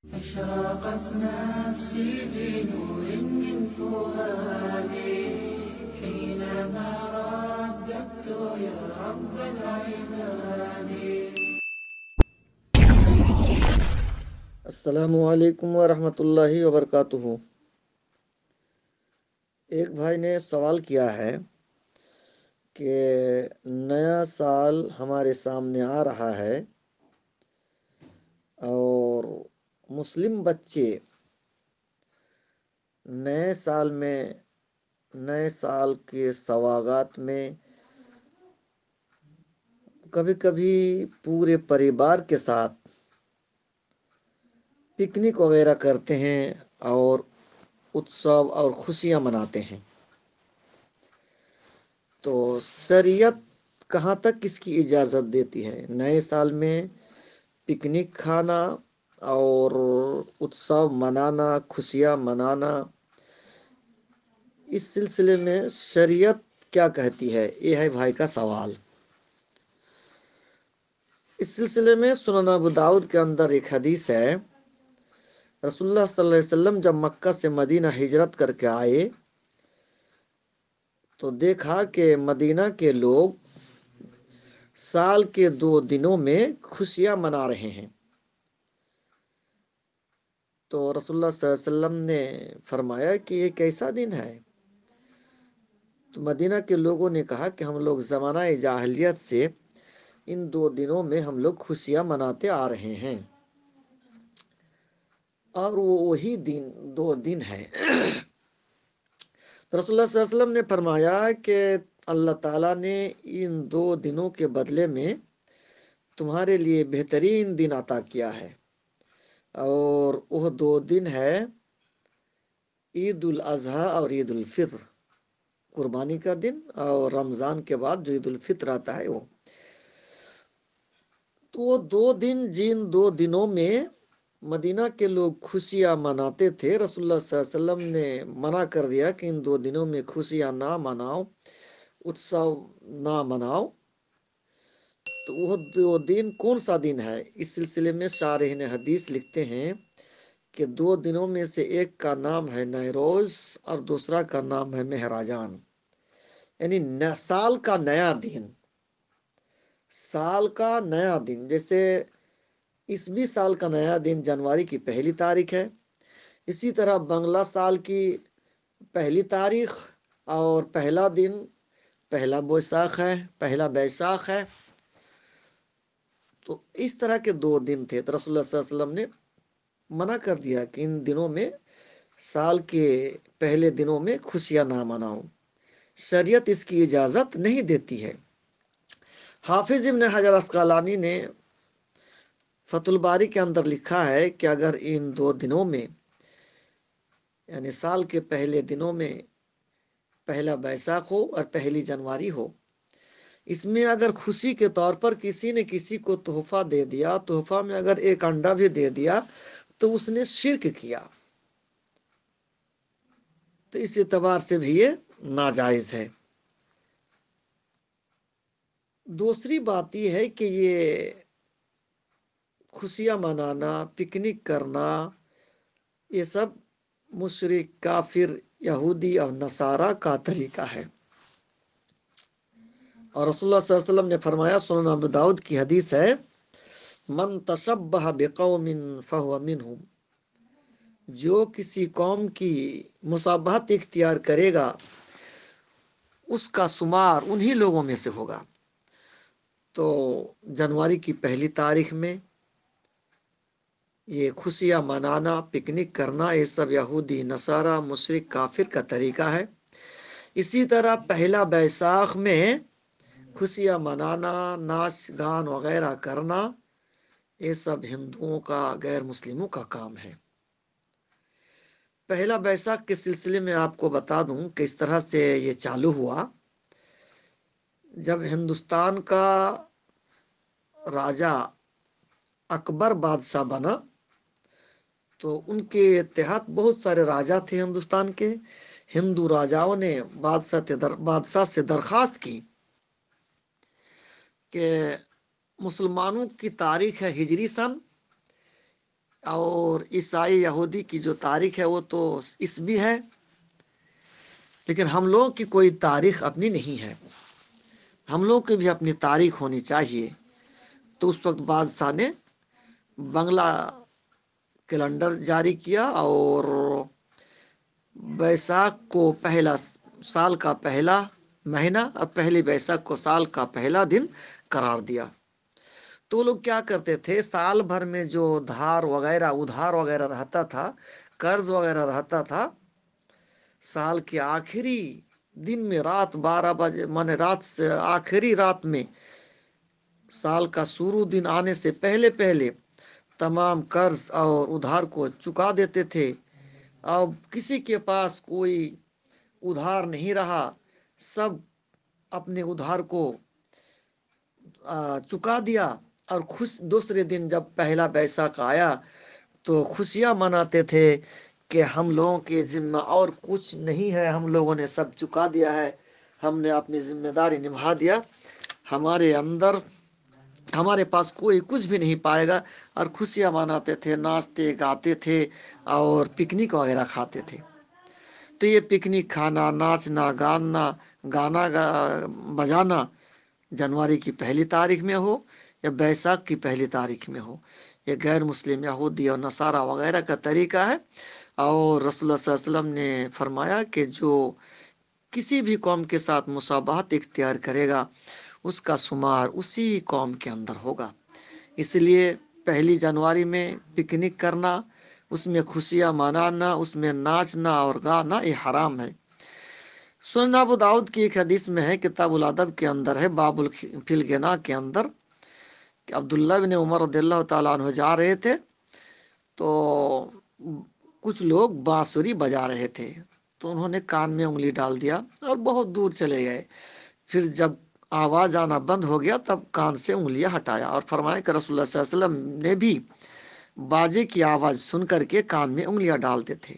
السلام علیکم ورحمۃ اللہ وبرکاتہ ایک بھائی نے سوال کیا ہے کہ نیا سال ہمارے سامنے آ رہا ہے اور مسلم بچے نئے سال میں نئے سال کے سواغات میں کبھی کبھی پورے پریوار کے ساتھ پکنک وغیرہ کرتے ہیں اور اتسو اور خوشیاں مناتے ہیں تو شریعت کہاں تک کس کی اجازت دیتی ہے نئے سال میں پکنک کھانا اور اتسو منانا خوشیاں منانا اس سلسلے میں شریعت کیا کہتی ہے یہ ہے بھائی کا سوال اس سلسلے میں سنن ابو داود کے اندر ایک حدیث ہے رسول اللہ صلی اللہ علیہ وسلم جب مکہ سے مدینہ ہجرت کر کے آئے تو دیکھا کہ مدینہ کے لوگ سال کے دو دنوں میں خوشیاں منا رہے ہیں تو رسول اللہ صلی اللہ علیہ وسلم نے فرمایا کہ یہ کیسا دن ہے تو مدینہ کے لوگوں نے کہا کہ ہم لوگ زمانہ جاہلیت سے ان دو دنوں میں ہم لوگ خوشیاں مناتے آ رہے ہیں اور وہ وہی دن دو دن ہے تو رسول اللہ صلی اللہ علیہ وسلم نے فرمایا کہ اللہ تعالیٰ نے ان دو دنوں کے بدلے میں تمہارے لیے بہترین دن عطا کیا ہے اور وہ دو دن ہے عید الاضحیٰ اور عید الفطر قربانی کا دن اور رمضان کے بعد جو عید الفطر آتا ہے وہ تو وہ دو دن جن دو دنوں میں مدینہ کے لوگ خوشیاں مناتے تھے رسول اللہ صلی اللہ علیہ وسلم نے منع کر دیا کہ ان دو دنوں میں خوشیاں نہ مناؤ اتسو نہ مناؤ تو وہ دو دن کون سا دن ہے اس سلسلے میں شارحین حدیث لکھتے ہیں کہ دو دنوں میں سے ایک کا نام ہے نیروز اور دوسرا کا نام ہے مہراجان یعنی سال کا نیا دن سال کا نیا دن جیسے عیسوی سال کا نیا دن جنوری کی پہلی تاریخ ہے اسی طرح بنگلہ سال کی پہلی تاریخ اور پہلا دن پہلا بوساخ ہے پہلا بیساخ ہے تو اس طرح کے دو دن تھے تو رسول اللہ صلی اللہ علیہ وسلم نے منع کر دیا کہ ان دنوں میں سال کے پہلے دنوں میں خوشیاں نہ مناؤ شریعت اس کی اجازت نہیں دیتی ہے حافظ ابن حجر اسقالانی نے فت الباری کے اندر لکھا ہے کہ اگر ان دو دنوں میں یعنی سال کے پہلے دنوں میں پہلا بیساکھ ہو اور پہلی جنوری ہو اس میں اگر خوشی کے طور پر کسی نے کسی کو تحفہ دے دیا تحفہ میں اگر ایک انڈا بھی دے دیا تو اس نے شرک کیا تو اس اعتبار سے بھی یہ ناجائز ہے دوسری بات یہ ہے کہ یہ خوشیاں منانا پکنک کرنا یہ سب مشرق کافر یہودی اور نصارہ کا طریقہ ہے اور رسول اللہ صلی اللہ علیہ وسلم نے فرمایا سنن ابو داود کی حدیث ہے من تشبہ بقوم فہو منہم جو کسی قوم کی مصابحت اختیار کرے گا اس کا شمار انہی لوگوں میں سے ہوگا تو جنوری کی پہلی تاریخ میں یہ خوشیاں منانا پکنک کرنا یہ سب یہودی نصارہ مشرق کافر کا طریقہ ہے اسی طرح پہلا بیساکھ میں خوشیاں منانا ناچ گان وغیرہ کرنا یہ سب ہندوؤں کا غیر مسلموں کا کام ہے پہلا بیساک کے سلسلے میں آپ کو بتا دوں کہ اس طرح سے یہ چالو ہوا جب ہندوستان کا راجہ اکبر بادشاہ بنا تو ان کے تحت بہت سارے راجہ تھے ہندوستان کے ہندو راجاؤں نے بادشاہ بادشاہ سے درخواست کی کہ مسلمانوں کی تاریخ ہے ہجری سن اور عیسائی یہودی کی جو تاریخ ہے وہ تو عیسوی ہے لیکن ہم لوگوں کی کوئی تاریخ اپنی نہیں ہے ہم لوگوں کی بھی اپنی تاریخ ہونی چاہیے تو اس وقت بادشاہ نے بنگلہ کیلنڈر جاری کیا اور بیساکھ کو پہلا سال کا پہلا مہینہ اور پہلی بیساکھ کو سال کا پہلا دن قرار دیا تو لوگ کیا کرتے تھے سال بھر میں جو دھار وغیرہ ادھار وغیرہ رہتا تھا قرض وغیرہ رہتا تھا سال کے آخری دن میں رات بارہ بجے مانے رات سے آخری رات میں سال کا شروع دن آنے سے پہلے پہلے تمام قرض اور ادھار کو چکا دیتے تھے اب کسی کے پاس کوئی ادھار نہیں رہا سب اپنے ادھار کو چکا دیا اور خوش دوسرے دن جب پہلا بیساک آیا تو خوشیاں مناتے تھے کہ ہم لوگوں کے ذمہ اور کچھ نہیں ہے ہم لوگوں نے سب چکا دیا ہے ہم نے اپنی ذمہ داری نبھا دیا ہمارے اندر ہمارے پاس کوئی کچھ بھی نہیں پائے گا اور خوشیاں مناتے تھے ناچتے گاتے تھے اور پکنک وغیرہ کھاتے تھے تو یہ پکنک کھانا ناچنا گانا گانا گا بجانا جنوری کی پہلی تاریخ میں ہو یا بیساکھ کی پہلی تاریخ میں ہو یہ غیر مسلم یہودی اور نصارہ وغیرہ کا طریقہ ہے اور رسول اللہ صلی اللہ علیہ وسلم نے فرمایا کہ جو کسی بھی قوم کے ساتھ مصابحت اختیار کرے گا اس کا شمار اسی قوم کے اندر ہوگا اس لیے پہلی جنوری میں پکنک کرنا اس میں خوشیاں منانا اس میں ناچنا اور گانا یہ حرام ہے سنن ابو داود کی ایک حدیث میں ہے کتاب الادب کے اندر ہے باب گنا کے اندر کہ عبداللہ بن عمر رضی اللہ تعالیٰ عنہ جا رہے تھے تو کچھ لوگ بانسری بجا رہے تھے تو انہوں نے کان میں انگلی ڈال دیا اور بہت دور چلے گئے پھر جب آواز آنا بند ہو گیا تب کان سے انگلیاں ہٹایا اور فرمایا کہ رسول اللہ علیہ وسلم نے بھی باجے کی آواز سن کر کے کان میں انگلیاں ڈالتے تھے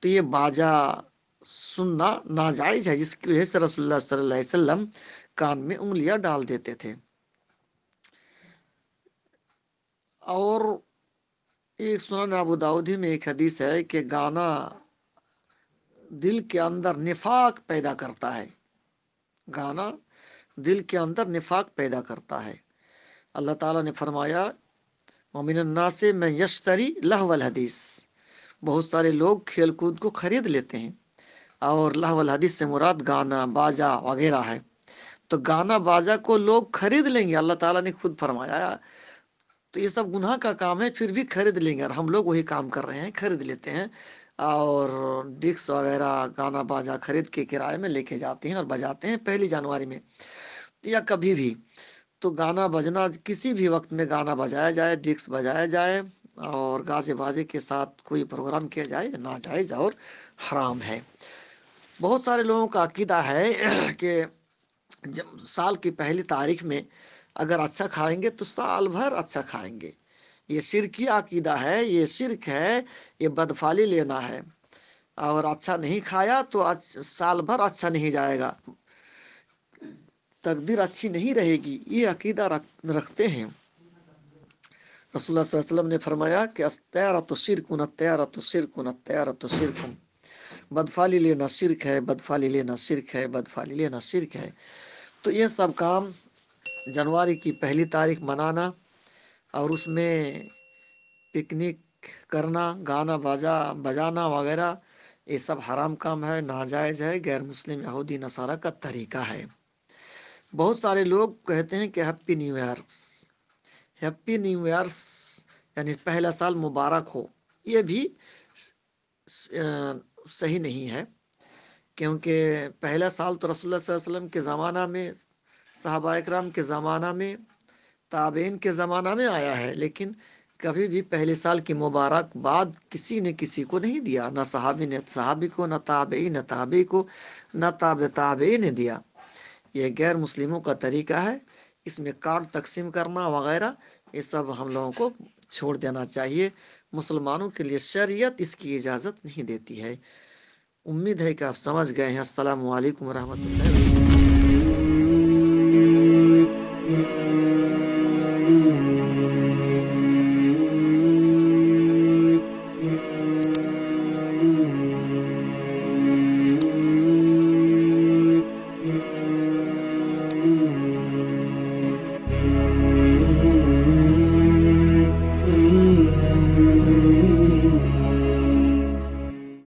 تو یہ باجا سننا ناجائز ہے جس کی وجہ سے رسول اللہ صلی اللہ علیہ وسلم کان میں انگلیاں ڈال دیتے تھے اور ایک سنا نہ داودی میں ایک حدیث ہے کہ گانا دل کے اندر نفاق پیدا کرتا ہے گانا دل کے اندر نفاق پیدا کرتا ہے اللہ تعالیٰ نے فرمایا النا سے میں یشتری لہول الحدیث بہت سارے لوگ کھیل کود کو خرید لیتے ہیں اور اللہ الحدیث سے مراد گانا باجا وغیرہ ہے تو گانا باجا کو لوگ خرید لیں گے اللہ تعالیٰ نے خود فرمایا تو یہ سب گناہ کا کام ہے پھر بھی خرید لیں گے اور ہم لوگ وہی کام کر رہے ہیں خرید لیتے ہیں اور ڈکس وغیرہ گانا باجا خرید کے کرائے میں لے کے جاتے ہیں اور بجاتے ہیں پہلی جنوری میں یا کبھی بھی تو گانا بجنا کسی بھی وقت میں گانا بجایا جائے ڈکس بجایا جائے اور گازے بازے کے ساتھ کوئی پروگرام کیا جائے ناجائز اور حرام ہے بہت سارے لوگوں کا عقیدہ ہے کہ جب سال کی پہلی تاریخ میں اگر اچھا کھائیں گے تو سال بھر اچھا کھائیں گے یہ شرکی عقیدہ ہے یہ سرک ہے یہ بدفالی لینا ہے اور اچھا نہیں کھایا تو سال بھر اچھا نہیں جائے گا تقدیر اچھی نہیں رہے گی یہ عقیدہ رکھتے ہیں رسول اللہ صلی اللہ علیہ وسلم نے فرمایا کہ تیرا تو سر کنہ تیرہ تو سرکن تیرا تو سرکن بدفالی لینا شرک ہے بدفالی لینا شرک ہے بدفالی لینا شرک ہے تو یہ سب کام جنوری کی پہلی تاریخ منانا اور اس میں پکنک کرنا گانا بازا بجانا وغیرہ یہ سب حرام کام ہے ناجائز ہے غیر مسلم یہودی نصارہ کا طریقہ ہے بہت سارے لوگ کہتے ہیں کہ happy new years happy new years یعنی پہلا سال مبارک ہو یہ بھی صحیح نہیں ہے کیونکہ پہلا سال تو رسول اللہ صلی اللہ علیہ وسلم کے زمانہ میں صحابہ اکرام کے زمانہ میں تابعین کے زمانہ میں آیا ہے لیکن کبھی بھی پہلے سال کی مبارک باد کسی نے کسی کو نہیں دیا نہ صحابی نے صحابی کو نہ تابعی نہ تابعی کو نہ تاب تابعی نے دیا یہ غیر مسلموں کا طریقہ ہے اس میں کارڈ تقسیم کرنا وغیرہ یہ سب ہم لوگوں کو چھوڑ دینا چاہیے مسلمانوں کے لیے شریعت اس کی اجازت نہیں دیتی ہے امید ہے کہ آپ سمجھ گئے ہیں السلام علیکم ورحمۃ اللہ اللہ